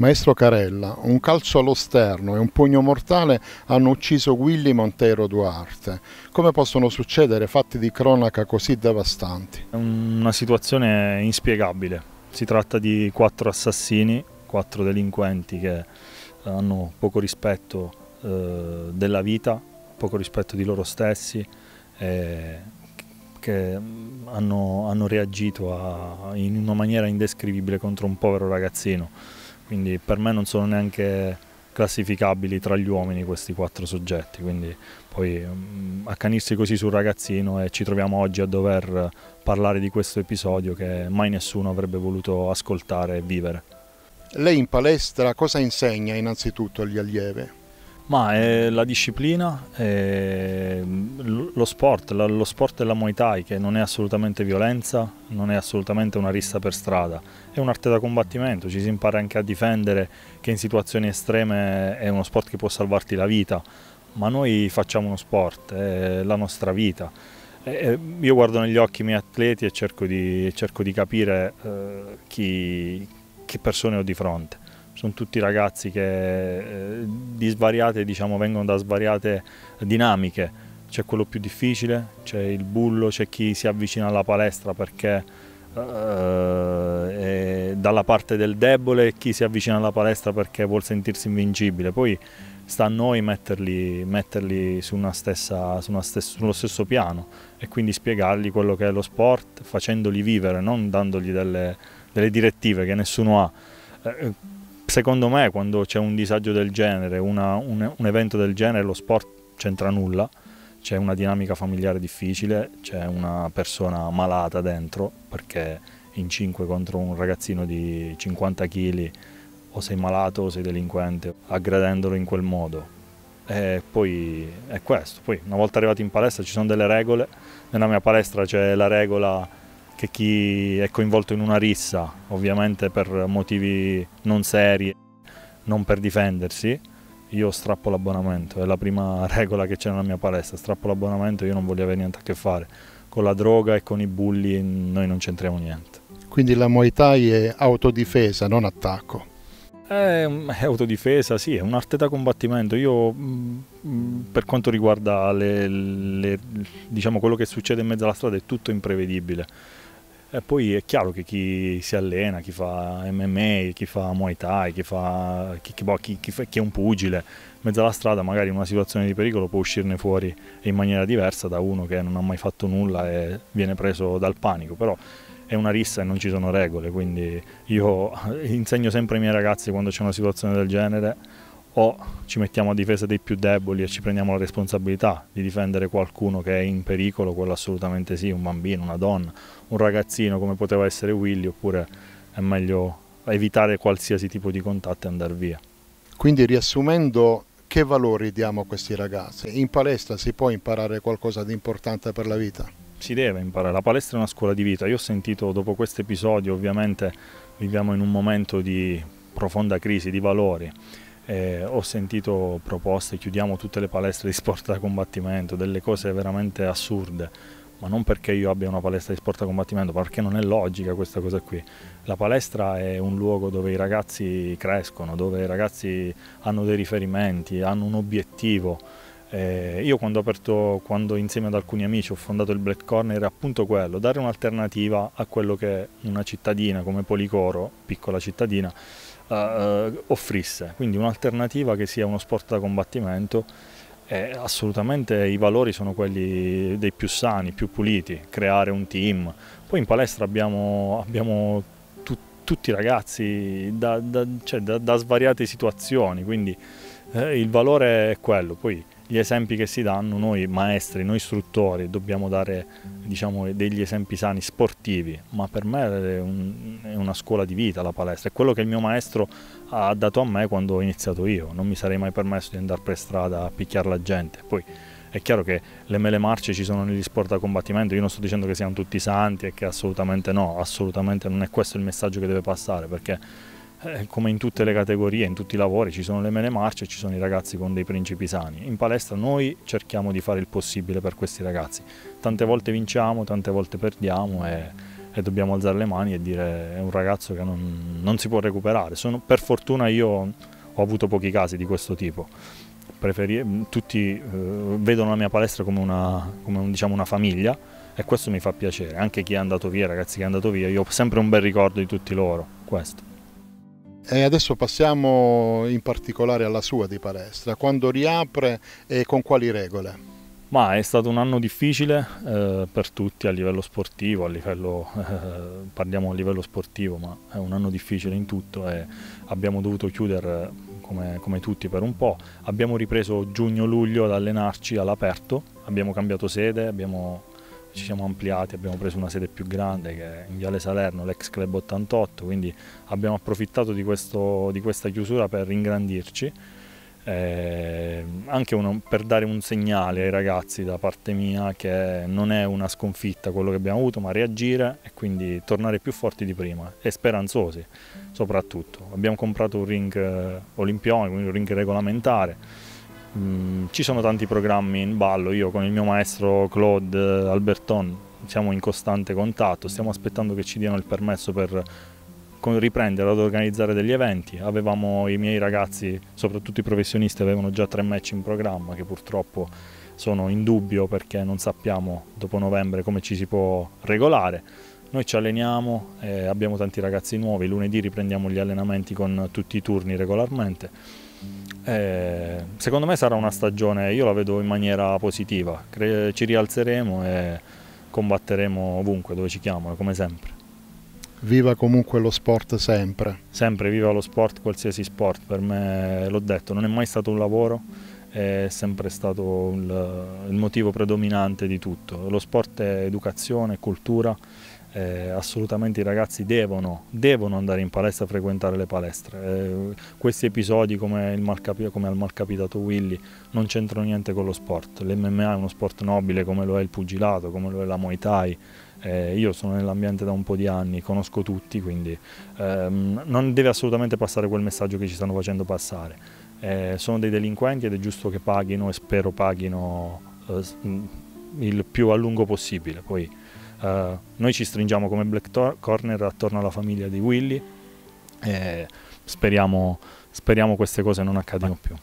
Maestro Carella, un calcio allo sterno e un pugno mortale hanno ucciso Willy Montero Duarte. Come possono succedere fatti di cronaca così devastanti? È una situazione inspiegabile. Si tratta di quattro assassini, quattro delinquenti che eh, hanno poco rispetto eh, della vita, poco rispetto di loro stessi, eh, che mm, hanno, hanno reagito a, in una maniera indescrivibile contro un povero ragazzino quindi per me non sono neanche classificabili tra gli uomini questi quattro soggetti, quindi poi mm, accanirsi così sul ragazzino e ci troviamo oggi a dover parlare di questo episodio che mai nessuno avrebbe voluto ascoltare e vivere. Lei in palestra cosa insegna innanzitutto agli allievi? Ma eh, eh, è la disciplina, è lo sport, lo sport della Muay Thai che non è assolutamente violenza, non è assolutamente una rissa per strada, è un'arte da combattimento, ci si impara anche a difendere che in situazioni estreme è uno sport che può salvarti la vita, ma noi facciamo uno sport, è la nostra vita. io guardo negli occhi i miei atleti e cerco di, cerco di capire eh, chi, che persone ho di fronte sono tutti ragazzi che eh, di svariate, diciamo, vengono da svariate dinamiche. C'è quello più difficile, c'è il bullo, c'è chi si avvicina alla palestra perché eh, è dalla parte del debole e chi si avvicina alla palestra perché vuol sentirsi invincibile. Poi sta a noi metterli, metterli su stessa, su stessa, sullo stesso piano e quindi spiegargli quello che è lo sport facendoli vivere, non dandogli delle, delle direttive che nessuno ha. Eh, secondo me quando c'è un disagio del genere, una, un, un, evento del genere, lo sport c'entra nulla, c'è una dinamica familiare difficile, c'è una persona malata dentro perché in 5 contro un ragazzino di 50 kg o sei malato o sei delinquente, aggredendolo in quel modo. E poi è questo, poi una volta arrivati in palestra ci sono delle regole, nella mia palestra c'è la regola che chi è coinvolto in una rissa, ovviamente per motivi non seri, non per difendersi, io strappo l'abbonamento, è la prima regola che c'è nella mia palestra, strappo l'abbonamento, io non voglio avere niente a che fare. Con la droga e con i bulli noi non c'entriamo niente. Quindi la Muay Thai è autodifesa, non attacco? È, è autodifesa, sì, è un'arte da combattimento. Io mm, mm, per quanto riguarda le, le, diciamo, quello che succede in mezzo alla strada è tutto imprevedibile e eh, poi è chiaro che chi si allena, chi fa MMA, chi fa Muay Thai, chi, fa, chi, chi, boh, chi, chi è un pugile, in mezzo alla strada magari in una situazione di pericolo può uscirne fuori in maniera diversa da uno che non ha mai fatto nulla e viene preso dal panico, però è una rissa e non ci sono regole, quindi io insegno sempre ai miei ragazzi quando c'è una situazione del genere o ci mettiamo a difesa dei più deboli e ci prendiamo la responsabilità di difendere qualcuno che è in pericolo, quello assolutamente sì, un bambino, una donna, un ragazzino come poteva essere Willy, oppure è meglio evitare qualsiasi tipo di contatto e andare via. Quindi riassumendo, che valori diamo a questi ragazzi? In palestra si può imparare qualcosa di importante per la vita? Si deve imparare, la palestra è una scuola di vita. Io ho sentito dopo questo episodio, ovviamente viviamo in un momento di profonda crisi di valori eh, ho sentito proposte, chiudiamo tutte le palestre di sport da combattimento, delle cose veramente assurde, ma non perché io abbia una palestra di sport da combattimento, perché non è logica questa cosa qui. La palestra è un luogo dove i ragazzi crescono, dove i ragazzi hanno dei riferimenti, hanno un obiettivo eh, io quando ho aperto, quando insieme ad alcuni amici ho fondato il Black Corner era appunto quello, dare un'alternativa a quello che una cittadina come Policoro, piccola cittadina, eh, eh offrisse. Quindi un'alternativa che sia uno sport da combattimento e eh, assolutamente i valori sono quelli dei più sani, più puliti, creare un team. Poi in palestra abbiamo, abbiamo tu, tutti ragazzi da, da, cioè da, da, svariate situazioni, quindi eh, il valore è quello. Poi gli esempi che si danno, noi maestri, noi istruttori, dobbiamo dare diciamo, degli esempi sani sportivi, ma per me è, un, è, una scuola di vita la palestra, è quello che il mio maestro ha dato a me quando ho iniziato io, non mi sarei mai permesso di andare per strada a picchiare la gente. Poi è chiaro che le mele marce ci sono negli sport da combattimento, io non sto dicendo che siano tutti santi e che assolutamente no, assolutamente non è questo il messaggio che deve passare perché eh, come in tutte le categorie, in tutti i lavori, ci sono le mele marce e ci sono i ragazzi con dei principi sani. In palestra noi cerchiamo di fare il possibile per questi ragazzi. Tante volte vinciamo, tante volte perdiamo e, e dobbiamo alzare le mani e dire è un ragazzo che non, non si può recuperare. Sono, per fortuna io ho avuto pochi casi di questo tipo. Preferi, mm, tutti eh, vedono la mia palestra come, una, come un, diciamo una famiglia e questo mi fa piacere, anche chi è andato via, ragazzi che è andato via, io ho sempre un bel ricordo di tutti loro, questo. E adesso passiamo in particolare alla sua di palestra, quando riapre e con quali regole? Ma è stato un anno difficile eh, per tutti a livello sportivo, a livello, eh, parliamo a livello sportivo, ma è un anno difficile in tutto e abbiamo dovuto chiudere come, come tutti per un po'. Abbiamo ripreso giugno-luglio ad allenarci all'aperto, abbiamo cambiato sede, abbiamo ci siamo ampliati, abbiamo preso una sede più grande che è in Viale Salerno, l'ex Club 88, quindi abbiamo approfittato di, questo, di questa chiusura per ingrandirci, eh, anche uno, per dare un segnale ai ragazzi da parte mia che non è una sconfitta quello che abbiamo avuto, ma reagire e quindi tornare più forti di prima e speranzosi soprattutto. Abbiamo comprato un ring eh, olimpione, quindi un ring regolamentare Mm, ci sono tanti programmi in ballo, io con il mio maestro Claude eh, Alberton siamo in costante contatto, stiamo aspettando che ci diano il permesso per riprendere ad organizzare degli eventi. Avevamo i miei ragazzi, soprattutto i professionisti, avevano già tre match in programma che purtroppo sono in dubbio perché non sappiamo dopo novembre come ci si può regolare. Noi ci alleniamo, eh, abbiamo tanti ragazzi nuovi, lunedì riprendiamo gli allenamenti con tutti i turni regolarmente eh, secondo me sarà una stagione, io la vedo in maniera positiva, Cre- ci rialzeremo e combatteremo ovunque dove ci chiamano, come sempre. Viva comunque lo sport sempre. Sempre, viva lo sport, qualsiasi sport, per me l'ho detto, non è mai stato un lavoro, è sempre stato il, il motivo predominante di tutto. Lo sport è educazione, cultura eh, assolutamente i ragazzi devono, devono, andare in palestra a frequentare le palestre. Eh, questi episodi come, al malcap- come malcapitato Willy non c'entrano niente con lo sport. L'MMA è uno sport nobile come lo è il pugilato, come lo è la Muay Thai. Eh, io sono nell'ambiente da un po' di anni, conosco tutti, quindi ehm, non deve assolutamente passare quel messaggio che ci stanno facendo passare. Eh, sono dei delinquenti ed è giusto che paghino e spero paghino eh, mm, il più a lungo possibile. Poi, eh, noi ci stringiamo come Black Tor- Corner attorno alla famiglia di Willy e speriamo, speriamo queste cose non accadano più.